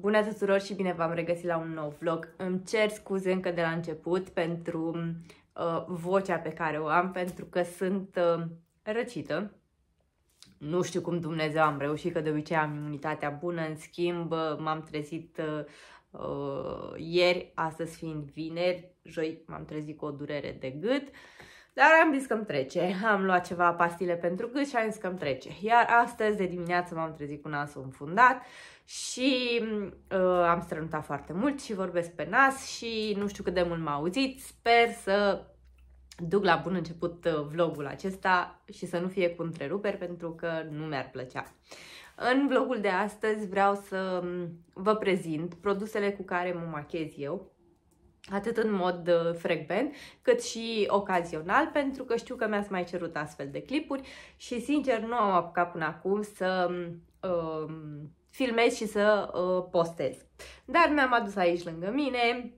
Bună tuturor și bine v-am regăsit la un nou vlog. Îmi cer scuze încă de la început pentru uh, vocea pe care o am, pentru că sunt uh, răcită. Nu știu cum Dumnezeu am reușit, că de obicei am imunitatea bună, în schimb uh, m-am trezit uh, uh ieri, astăzi fiind vineri, joi m-am trezit cu o durere de gât. Dar am zis că îmi trece. Am luat ceva pastile pentru gât și am zis că îmi trece. Iar astăzi de dimineață m-am trezit cu nasul înfundat. Uh, și uh, am strănutat foarte mult și vorbesc pe nas și nu știu cât de mult m-a auzit. Sper să duc la bun început uh, vlogul acesta și să nu fie cu întreruperi pentru că nu mi-ar plăcea. În vlogul de astăzi vreau să um, vă prezint produsele cu care mă machez eu, atât în mod uh, frecvent, cât și ocazional, pentru că știu că mi-ați mai cerut astfel de clipuri și, sincer, nu am apucat până acum să uh, filmez și să uh, postez. Dar mi-am adus aici lângă mine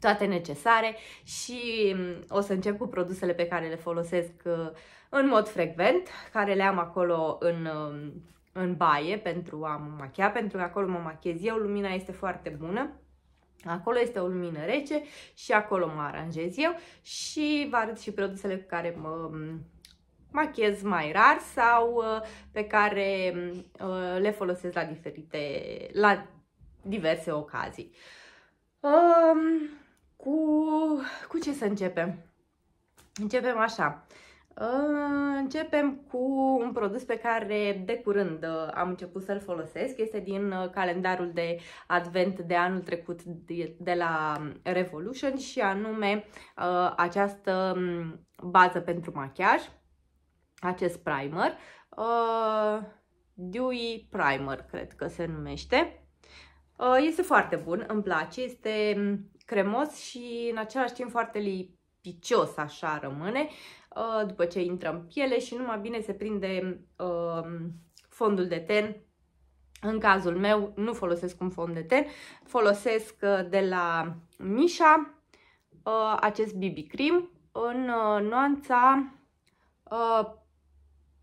toate necesare și mm, o să încep cu produsele pe care le folosesc uh, în mod frecvent, care le am acolo în, um, în baie pentru a mă machia, pentru că acolo mă machiez eu, lumina este foarte bună. Acolo este o lumină rece și acolo mă aranjez eu și vă arăt și produsele cu care mă mm, machiez mai rar sau uh, pe care uh, le folosesc la diferite, la diverse ocazii. Um, cu, cu ce să începem? Începem așa. Uh, începem cu un produs pe care de curând am început să-l folosesc. Este din calendarul de advent de anul trecut de la Revolution și anume această um, bază pentru machiaj acest primer. Uh, Dewy Primer, cred că se numește. Uh, este foarte bun, îmi place, este mm, cremos și în același timp foarte lipicios, așa rămâne, uh, după ce intră în piele și numai bine se prinde uh, fondul de ten. În cazul meu nu folosesc un fond de ten, folosesc uh, de la Misha uh, acest BB Cream în uh, nuanța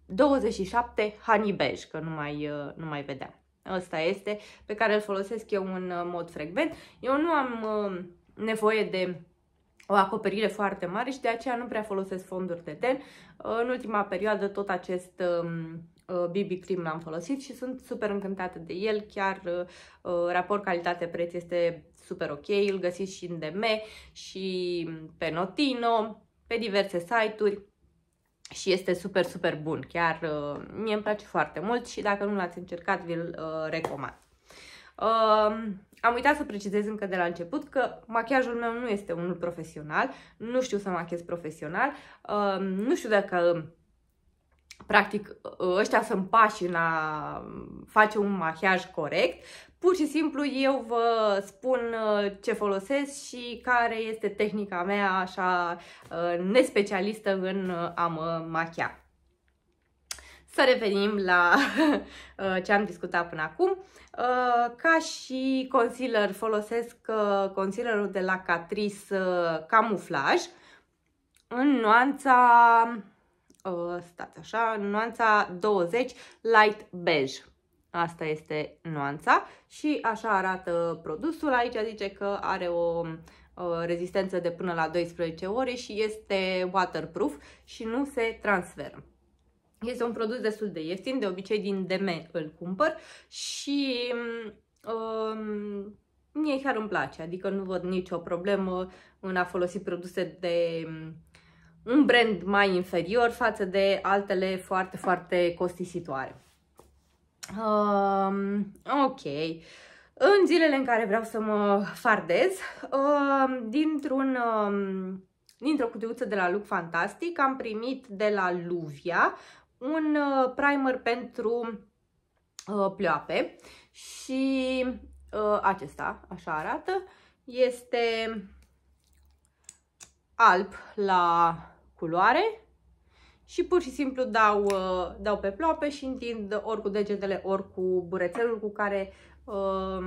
27 hanibej, că nu mai, uh, nu mai vedeam. Ăsta este, pe care îl folosesc eu în uh, mod frecvent. Eu nu am uh, nevoie de o acoperire foarte mare și de aceea nu prea folosesc fonduri de ten. În ultima perioadă tot acest BB um, Cream l-am folosit și sunt super încântată de el, chiar raport calitate-preț este super ok, îl găsiți și în DM și pe Notino, pe diverse site-uri, și este super, super bun. Chiar uh, mie îmi place foarte mult și dacă nu l-ați încercat, vi-l uh, recomand. Uh, am uitat să precizez încă de la început că machiajul meu nu este unul profesional, nu știu să machiez profesional, uh, nu știu dacă practic ă, ăștia sunt pași în a face un machiaj corect, Pur și simplu eu vă spun uh, ce folosesc și care este tehnica mea așa uh, nespecialistă în uh, a mă machia. Să revenim la ce am discutat până acum. Ca și concealer folosesc concealerul de la Catrice Camouflage în nuanța stați așa, în nuanța 20 Light Beige. Asta este nuanța și așa arată produsul. Aici zice că are o uh, rezistență de până la 12 ore și este waterproof și nu se transferă. Este un produs destul de ieftin, de obicei din DM îl cumpăr și um, mie chiar îmi place, adică nu văd nicio problemă în a folosi produse de um, un brand mai inferior față de altele foarte, foarte costisitoare. Uh, ok. În zilele în care vreau să mă fardez, uh, dintr-un, uh, dintr-o cutiuță de la Look Fantastic am primit de la Luvia un uh, primer pentru uh, pleoape și uh, acesta, așa arată, este alb la culoare, și pur și simplu dau, uh, dau pe ploape și întind ori cu degetele, ori cu burețelul cu care uh,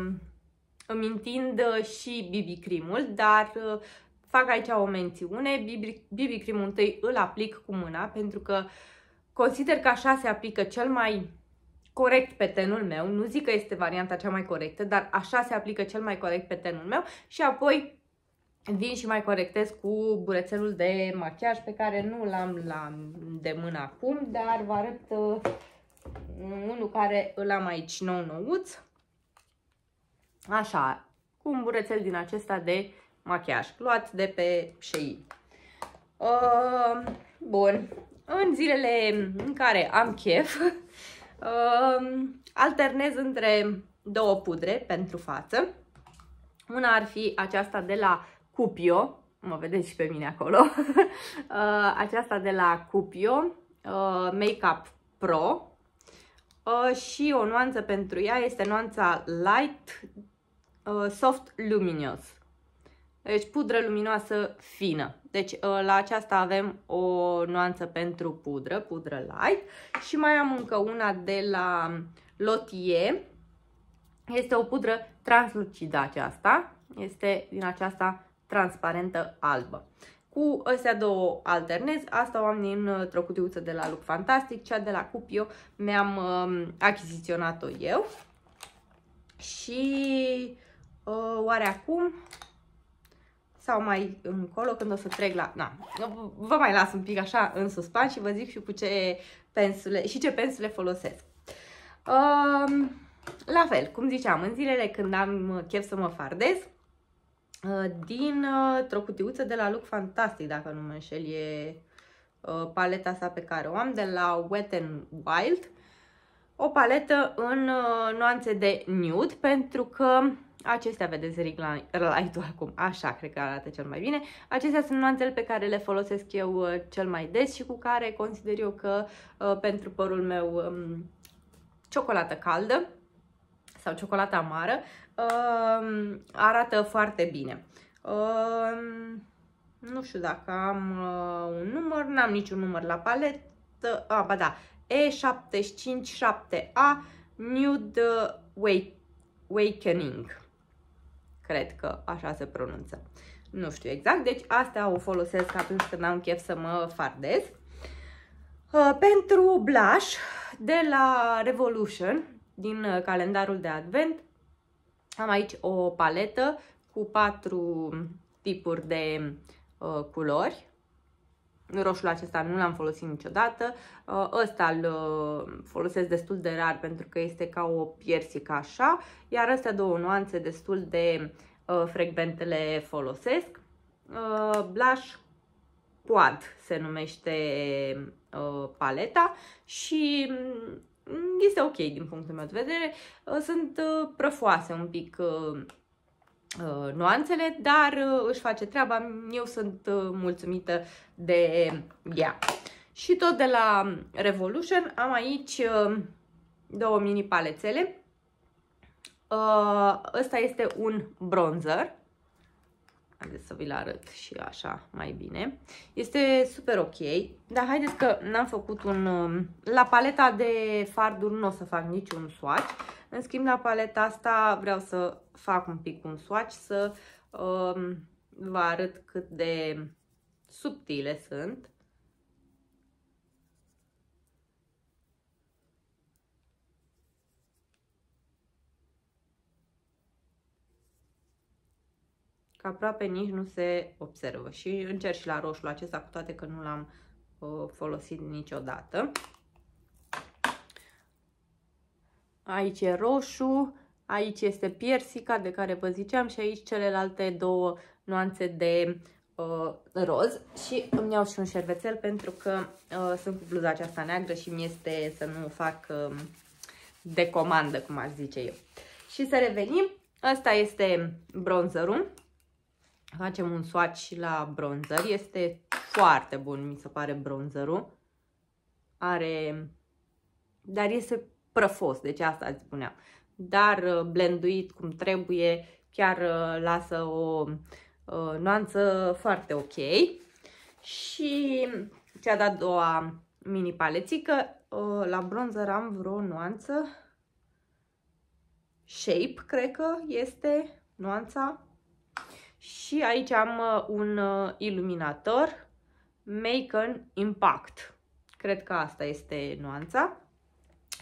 îmi întind uh, și BB cream dar uh, fac aici o mențiune, BB, BB cream întâi îl aplic cu mâna pentru că consider că așa se aplică cel mai corect pe tenul meu, nu zic că este varianta cea mai corectă, dar așa se aplică cel mai corect pe tenul meu și apoi vin și mai corectez cu burețelul de machiaj pe care nu l-am la de mână acum, dar vă arăt uh, unul care îl am aici nou nouț. Așa, cu un burețel din acesta de machiaj, luat de pe șei. Uh, bun, în zilele în care am chef, uh, alternez între două pudre pentru față. Una ar fi aceasta de la Cupio, mă vedeți și pe mine acolo, uh, aceasta de la Cupio, uh, Makeup Pro uh, și o nuanță pentru ea este nuanța Light Soft Luminous. Deci pudră luminoasă fină. Deci la aceasta avem o nuanță pentru pudră, pudră light. Și mai am încă una de la Lotie. Este o pudră translucidă aceasta. Este din aceasta transparentă albă. Cu astea două alternez, asta o am din uh, o cutiuță de la Look Fantastic, cea de la Cupio mi-am um, achiziționat-o eu. Și uh, oare acum sau mai încolo când o să trec la... Na, vă mai las un pic așa în suspans și vă zic și cu ce pensule, și ce pensule folosesc. Um, la fel, cum ziceam, în zilele când am chef să mă fardez, Uh, din uh, o cutiuță de la Look Fantastic, dacă nu mă înșel, e uh, paleta asta pe care o am, de la Wet n Wild. O paletă în nuanțe de nude, pentru că acestea vedeți ring light-ul acum, așa cred că arată cel mai bine. Acestea sunt nuanțele pe care le folosesc eu cel mai des și cu care consider eu că pentru părul meu um, ciocolată caldă sau ciocolată amară uh, arată foarte bine. Uh, nu știu dacă am uh, un număr, n-am niciun număr la paletă. A, ah, ba da, E757A Nude Awakening. Cred că așa se pronunță. Nu știu exact, deci asta o folosesc atunci când am chef să mă fardez. Uh, pentru blush de la Revolution, din uh, calendarul de advent, și am aici o paletă cu patru tipuri de uh, culori. Roșul acesta nu l-am folosit niciodată. Uh, ăsta îl uh, folosesc destul de rar pentru că este ca o piersică așa. Iar astea două nuanțe destul de uh, le folosesc. Uh, blush Quad se numește uh, paleta și mm, Mm, este ok din punctul meu de vedere. Uh, sunt uh, prăfoase un pic uh, nuanțele, dar își face treaba. Eu sunt mulțumită de ea. Și tot de la Revolution am aici două mini palețele. Ăsta este un bronzer Haideți să vi-l arăt și așa mai bine. Este super ok, dar haideți că n-am făcut un... Um, la paleta de farduri nu o să fac niciun swatch, în schimb la paleta asta vreau să fac un pic un swatch, să um, vă arăt cât de subtile sunt. aproape nici nu se observă și încerc și la roșu acesta, cu toate că nu l-am uh, folosit niciodată. Aici e roșu, aici este piersica de care vă ziceam și aici celelalte două nuanțe de uh, roz și îmi iau și un șervețel pentru că uh, sunt cu bluza aceasta neagră și mi este să nu fac uh, de comandă, cum aș zice eu. Și să revenim, Asta este bronzerul Facem un swatch și la bronzer. Este foarte bun, mi se pare, bronzerul. Are... Dar este prăfos, deci asta îți spuneam. Dar uh, blenduit cum trebuie, chiar uh, lasă o uh, nuanță foarte ok. Și cea de-a doua mini palețică, la bronzer am vreo nuanță, shape, cred că este nuanța și aici am uh, un uh, iluminator Make an Impact. Cred că asta este nuanța.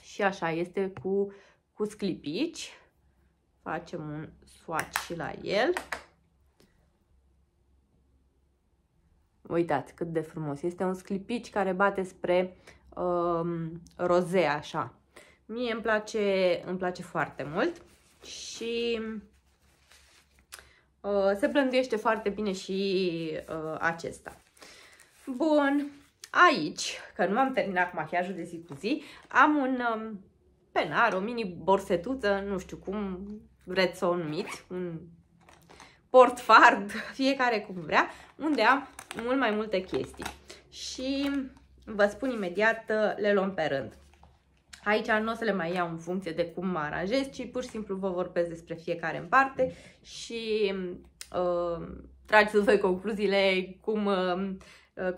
Și așa este cu, cu sclipici. Facem un swatch și la el. Uitați cât de frumos. Este un sclipici care bate spre um, roze, așa. Mie îmi place, îmi place foarte mult și Uh, se plânduiește foarte bine și uh, acesta. Bun, aici, că nu am terminat machiajul de zi cu zi, am un um, penar, o mini borsetuță, nu știu cum vreți să o numiți, un portfard, fiecare cum vrea, unde am mult mai multe chestii. Și vă spun imediat, uh, le luăm pe rând. Aici nu o să le mai iau în funcție de cum mă aranjez, ci pur și simplu vă vorbesc despre fiecare în parte și uh, trageți voi concluziile cum, uh,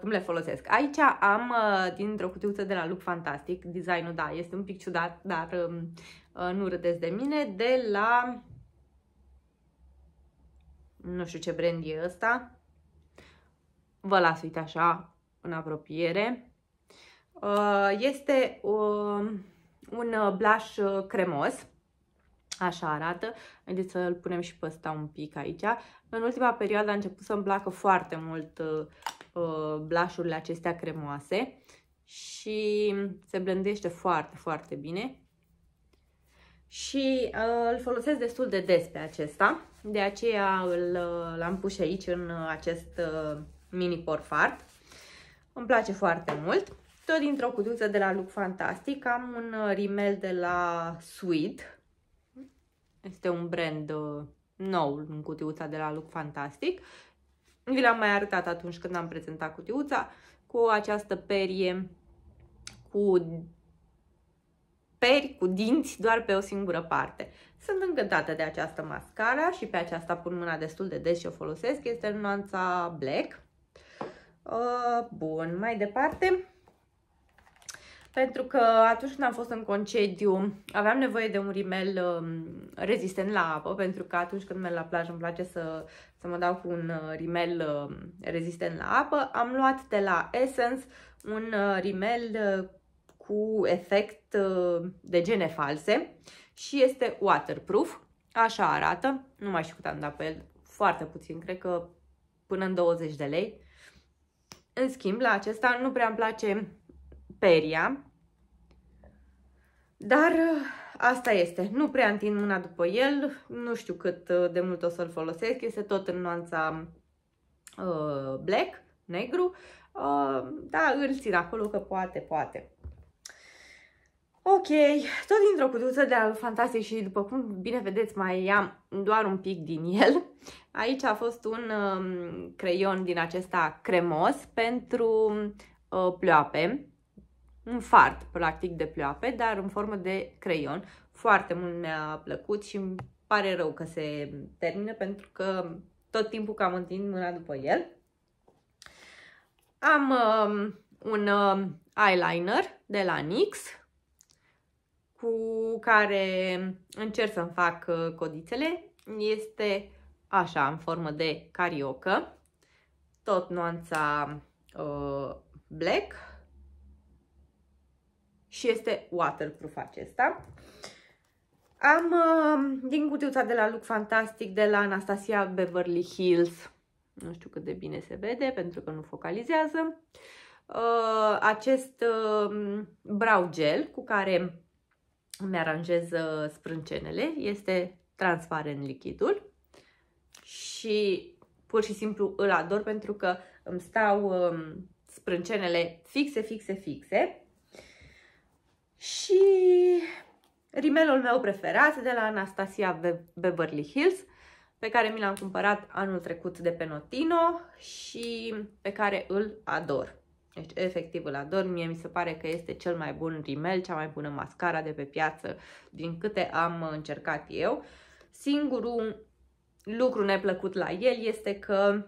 cum le folosesc. Aici am uh, dintr-o cutiuță de la Look Fantastic, designul, da, este un pic ciudat, dar um, uh, nu râdeți de mine, de la... Nu știu ce brand e ăsta. Vă las, uite așa, în apropiere. Uh, este... Um, un uh, blush uh, cremos. Așa arată. Haideți să-l punem și pe ăsta un pic aici. În ultima perioadă a început să-mi placă foarte mult uh, uh blașurile acestea cremoase și se blândește foarte, foarte bine. Și uh, îl folosesc destul de des pe acesta, de aceea l-am pus aici în acest uh, mini porfart. Îmi place foarte mult. Tot dintr-o cutiuță de la Look Fantastic am un uh, rimel de la Sweet. Este un brand uh, nou în cutiuța de la Look Fantastic. Vi l-am mai arătat atunci când am prezentat cutiuța cu această perie cu peri cu dinți doar pe o singură parte. Sunt încântată de această mascara și pe aceasta pun mâna destul de des și o folosesc. Este în nuanța black. Uh, bun, mai departe pentru că atunci când am fost în concediu aveam nevoie de un rimel um, rezistent la apă, pentru că atunci când merg la plajă îmi place să, să mă dau cu un uh, rimel um, rezistent la apă. Am luat de la Essence un uh, rimel uh, cu efect de gene false și este waterproof, așa arată, nu mai știu cât am dat pe el, foarte puțin, cred că până în 20 de lei. În schimb, la acesta nu prea îmi place peria, dar ă, asta este. Nu prea întind mâna după el, nu știu cât ă, de mult o să-l folosesc, este tot în nuanța uh, black, negru, uh, da, îl țin acolo că poate, poate. Ok, tot dintr-o cutiuță de al Fantastic și după cum bine vedeți mai am doar un pic din el. Aici a fost un uh, creion din acesta cremos pentru uh, ploape un fart, practic, de pleoape, dar în formă de creion. Foarte mult mi-a plăcut și îmi pare rău că se termină, pentru că tot timpul că am întins mâna după el. Am um, un um, eyeliner de la NYX, cu care încerc să-mi fac uh, codițele. Este așa, în formă de cariocă, tot nuanța uh, black și este waterproof acesta. Am uh, din cutiuța de la Look Fantastic de la Anastasia Beverly Hills. Nu știu cât de bine se vede pentru că nu focalizează. Uh, acest uh, brow gel cu care îmi aranjez sprâncenele. Este transparent lichidul și pur și simplu îl ador pentru că îmi stau um, sprâncenele fixe, fixe, fixe. Și rimelul meu preferat de la Anastasia Beverly Hills, pe care mi l-am cumpărat anul trecut de pe Notino și pe care îl ador. Deci, efectiv îl ador. Mie mi se pare că este cel mai bun rimel, cea mai bună mascara de pe piață din câte am încercat eu. Singurul lucru neplăcut la el este că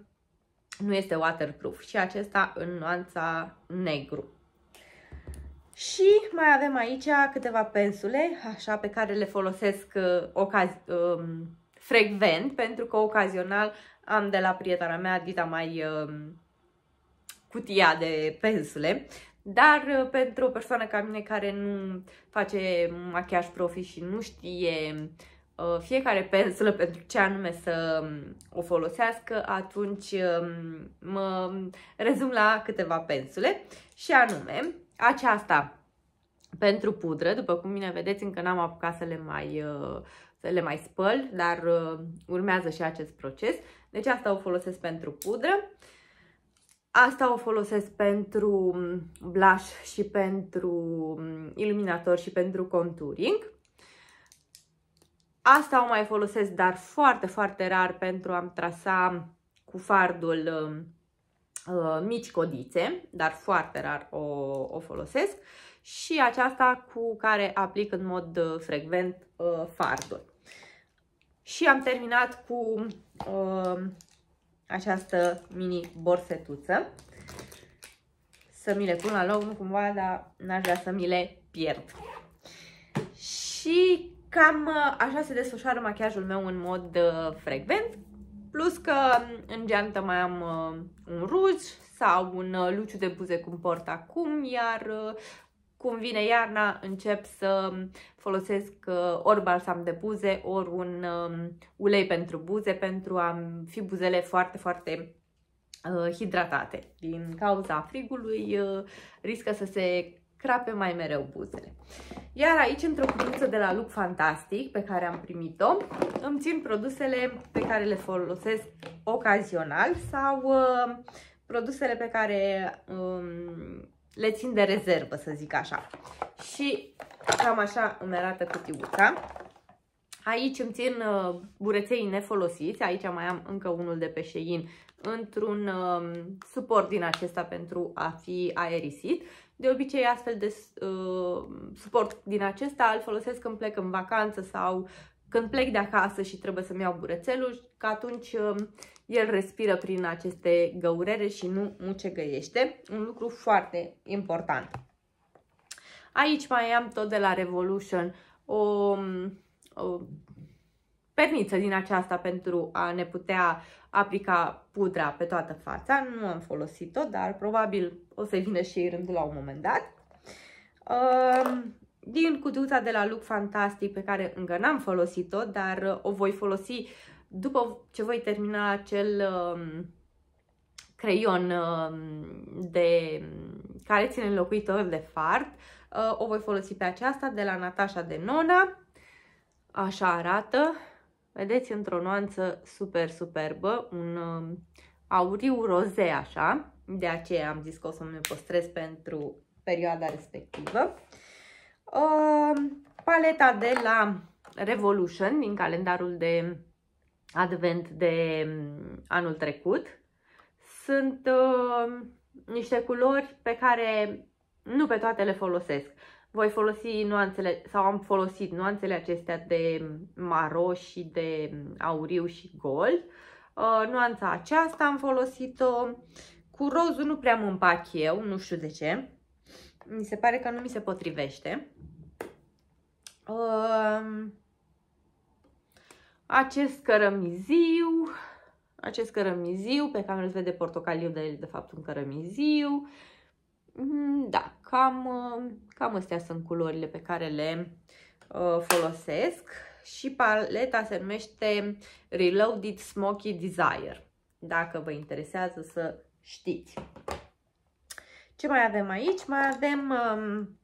nu este waterproof și acesta în nuanța negru. Și mai avem aici câteva pensule, așa, pe care le folosesc uh, uh, frecvent, pentru că ocazional am de la prietena mea, Dita, mai uh, cutia de pensule. Dar uh, pentru o persoană ca mine care nu face machiaj profi și nu știe uh, fiecare pensulă pentru ce anume să um, o folosească, atunci mă rezum la câteva pensule și anume aceasta pentru pudră, după cum bine vedeți, încă n-am apucat să le mai, uh, să le mai spăl, dar uh, urmează și acest proces. Deci asta o folosesc pentru pudră. Asta o folosesc pentru um, blush și pentru um, iluminator și pentru contouring. Asta o mai folosesc, dar foarte, foarte rar pentru a-mi trasa cu fardul um, Uh, mici codițe, dar foarte rar o, o folosesc, și aceasta cu care aplic în mod uh, frecvent uh, fardul. Și am terminat cu uh, această mini borsetuță. Să mi le pun la loc, nu cumva, dar n-aș vrea să mi le pierd. Și cam uh, așa se desfășoară machiajul meu în mod uh, frecvent. Plus că în geantă mai am uh, un ruj sau un uh, luciu de buze cum port acum, iar uh, cum vine iarna încep să folosesc uh, ori balsam de buze, ori un uh, ulei pentru buze pentru a fi buzele foarte, foarte uh, hidratate. Din cauza frigului uh, riscă să se crape mai mereu buzele. Uh, iar aici, într-o cutiuță de la Look Fantastic, pe care am primit-o, îmi țin produsele pe care le folosesc ocazional sau uh, produsele pe care um, le țin de rezervă, să zic așa. Și cam așa îmi arată cutiuța. Aici îmi țin uh, bureței nefolosiți, aici mai am încă unul de pe Shein într-un uh, suport din acesta pentru a fi aerisit de obicei, astfel de uh, suport din acesta îl folosesc când plec în vacanță sau când plec de acasă și trebuie să-mi iau burețelul, că atunci uh, el respiră prin aceste găurere și nu mucegăiește. Un lucru foarte important. Aici mai am tot de la Revolution o, um, o perniță din aceasta pentru a ne putea aplica pudra pe toată fața. Nu am folosit-o, dar probabil o să vină și ei rândul la un moment dat. Ehm, din cutiuța de la Look Fantastic pe care încă n-am folosit-o, dar uh, o voi folosi după ce voi termina acel um, creion um, de care ține înlocuitor de fart. Uh, o voi folosi pe aceasta de la Natasha de Nona. Așa arată. Vedeți, într-o nuanță super superbă, un uh, auriu roze așa, de aceea am zis că o să mi păstrez pentru perioada respectivă. Uh, paleta de la Revolution din calendarul de advent de um, anul trecut. Sunt uh, niște culori pe care nu pe toate le folosesc voi folosi nuanțele, sau am folosit nuanțele acestea de maro și de auriu și gol. Uh, nuanța aceasta am folosit-o cu rozul, nu prea mă împac eu, nu știu de ce. Mi se pare că nu mi se potrivește. Uh, acest cărămiziu, acest cărămiziu pe care îl vede portocaliu, de, de fapt un cărămiziu. Mm, da, cam uh, Cam astea sunt culorile pe care le uh, folosesc și paleta se numește Reloaded Smoky Desire, dacă vă interesează să știți. Ce mai avem aici? Mai avem um,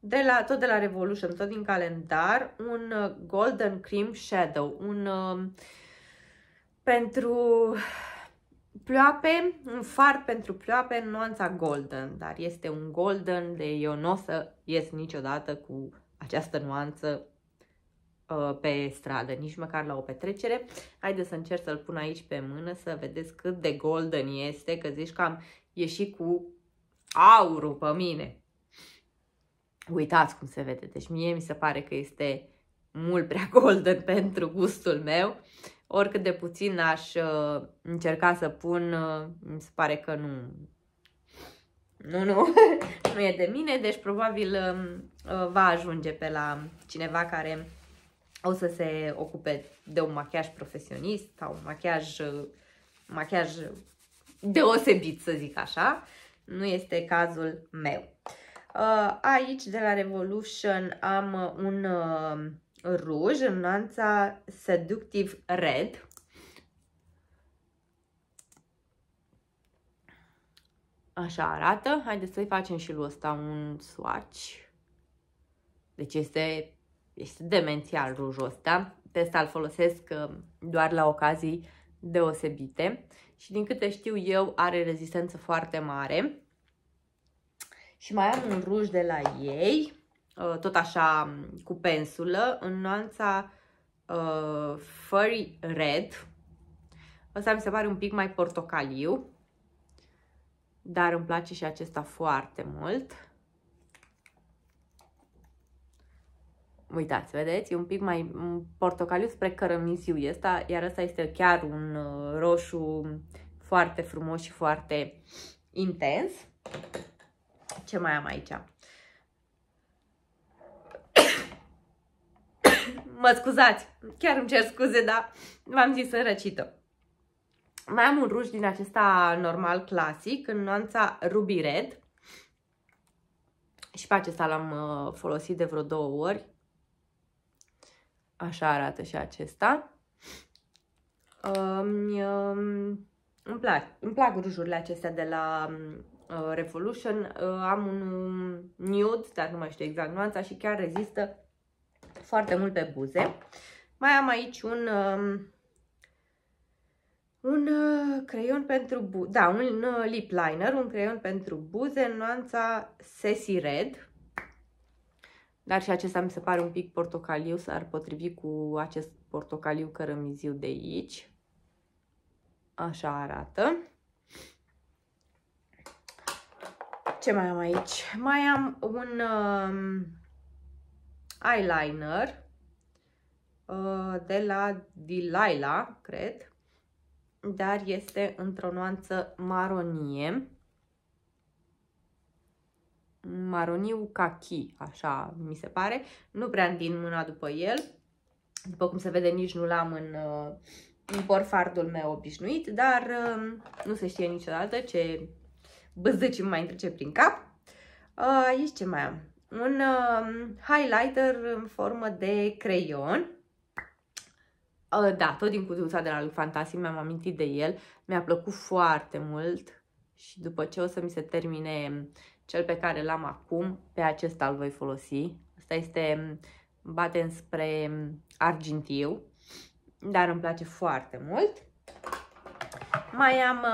de la, tot de la Revolution, tot din calendar, un uh, Golden Cream Shadow, un um, pentru ploape, un far pentru ploape în nuanța golden, dar este un golden de eu nu o să ies niciodată cu această nuanță uh, pe stradă, nici măcar la o petrecere. Haideți să încerc să-l pun aici pe mână să vedeți cât de golden este, că zici că am ieșit cu aurul pe mine. Uitați cum se vede, deci mie mi se pare că este mult prea golden pentru gustul meu. Uh, oricât de puțin aș uh, încerca să pun, uh, mi se pare că nu, nu, nu, nu e de mine, deci probabil um, uh, va ajunge pe la cineva care o să se ocupe de un machiaj profesionist sau un machiaj, uh, machiaj deosebit, să zic așa. Nu este cazul meu. Uh, aici, de la Revolution, am un uh, ruj în nuanța Seductive Red. Așa arată. Haideți să-i facem și lui ăsta un swatch. Deci este, este demențial rujul ăsta. Pe ăsta îl folosesc uh, doar la ocazii deosebite. Și din câte știu eu, are rezistență foarte mare. Și mai am un ruj de la ei. Uh, tot așa um, cu pensulă, în nuanța uh, Furry Red. Ăsta mi se pare un pic mai portocaliu, dar îmi place și acesta foarte mult. Uitați, vedeți? E un pic mai portocaliu spre cărămiziu ăsta, iar ăsta este chiar un uh, roșu foarte frumos și foarte intens. Ce mai am aici? Mă scuzați, chiar îmi cer scuze, dar v-am zis răcită. Mai am un ruj din acesta normal, clasic, în nuanța Ruby Red. Și pe acesta l-am uh, folosit de vreo două ori. Așa arată și acesta. Um, um, îmi, plac, îmi plac rujurile acestea de la uh, Revolution. Uh, am un nude, dar nu mai știu exact nuanța și chiar rezistă foarte mult pe buze. Mai am aici un, um, un uh, creion pentru buze, da, un uh, lip liner, un creion pentru buze în nuanța Sassy Red. Dar și acesta mi se pare un pic portocaliu, s-ar potrivi cu acest portocaliu cărămiziu de aici. Așa arată. Ce mai am aici? Mai am un... Uh, eyeliner uh, de la Delilah, cred, dar este într-o nuanță maronie, maroniu kaki, așa mi se pare, nu prea din mâna după el, după cum se vede nici nu l-am în, uh, în porfardul meu obișnuit, dar uh, nu se știe niciodată ce băzăcim mai întrece prin cap. aici ce mai am? un uh, highlighter în formă de creion. Uh, da, tot din cutiuța de la lui Fantastic mi-am amintit de el. Mi-a plăcut foarte mult și după ce o să mi se termine um, cel pe care l-am acum, pe acesta îl voi folosi. Asta este um, bate spre argintiu, dar îmi place foarte mult. Mai am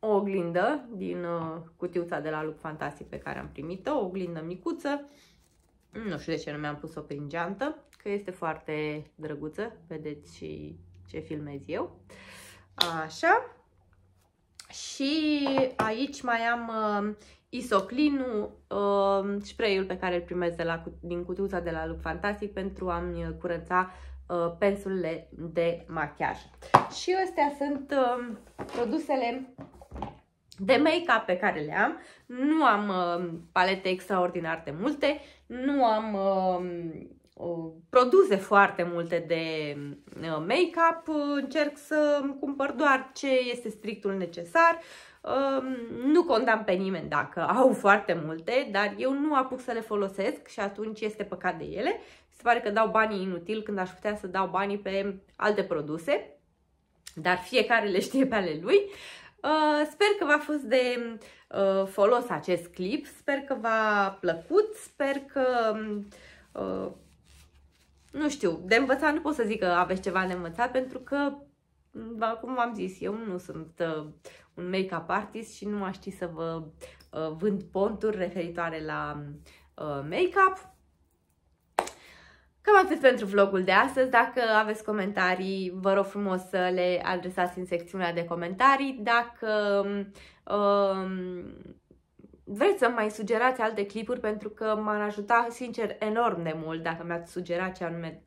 o oglindă din uh, cutiuța de la Look Fantastic pe care am primit-o, o oglindă micuță. Nu știu de ce nu mi-am pus-o prin geantă, că este foarte drăguță. Vedeți și ce filmez eu. Așa. Și aici mai am uh, isoclinul, uh, spray-ul pe care îl primesc de la, din cutiuța de la Look Fantastic pentru a-mi curăța uh, pensulele de machiaj. Și astea sunt uh, produsele de make-up pe care le am. Nu am uh, palete extraordinar de multe, nu am uh, uh produse foarte multe de uh, make-up, încerc să cumpăr doar ce este strictul necesar. Uh, nu condamn pe nimeni dacă au foarte multe, dar eu nu apuc să le folosesc și atunci este păcat de ele. Se pare că dau banii inutil când aș putea să dau banii pe alte produse, dar fiecare le știe pe ale lui. Uh, Uh, sper că v-a fost de uh, folos acest clip, sper că v-a plăcut, sper că, um, uh, nu știu, de învățat nu pot să zic că aveți ceva de învățat, pentru că, mm, cum v-am zis, eu nu sunt un make-up artist și nu aș ști să vă vând ponturi referitoare la make-up. Cam atât pentru vlogul de astăzi. Dacă aveți comentarii, vă rog frumos să le adresați în secțiunea de comentarii. Dacă um, vreți să mai sugerați alte clipuri, pentru că m-ar ajuta, sincer, enorm de mult dacă mi-ați sugera ce anume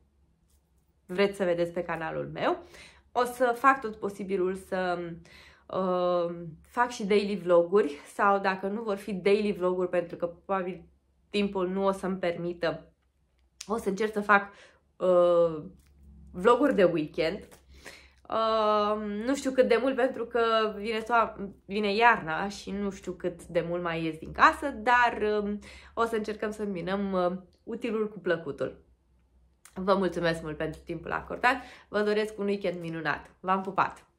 vreți să vedeți pe canalul meu. O să fac tot posibilul să uh, fac și daily vloguri sau dacă nu vor fi daily vloguri, pentru că probabil timpul nu o să-mi permită o să încerc să fac uh, vloguri de weekend. Uh, nu știu cât de mult pentru că vine, toa, vine iarna și nu știu cât de mult mai ies din casă, dar uh, o să încercăm să minăm uh, utilul cu plăcutul. Vă mulțumesc mult pentru timpul acordat, vă doresc un weekend minunat. V-am pupat!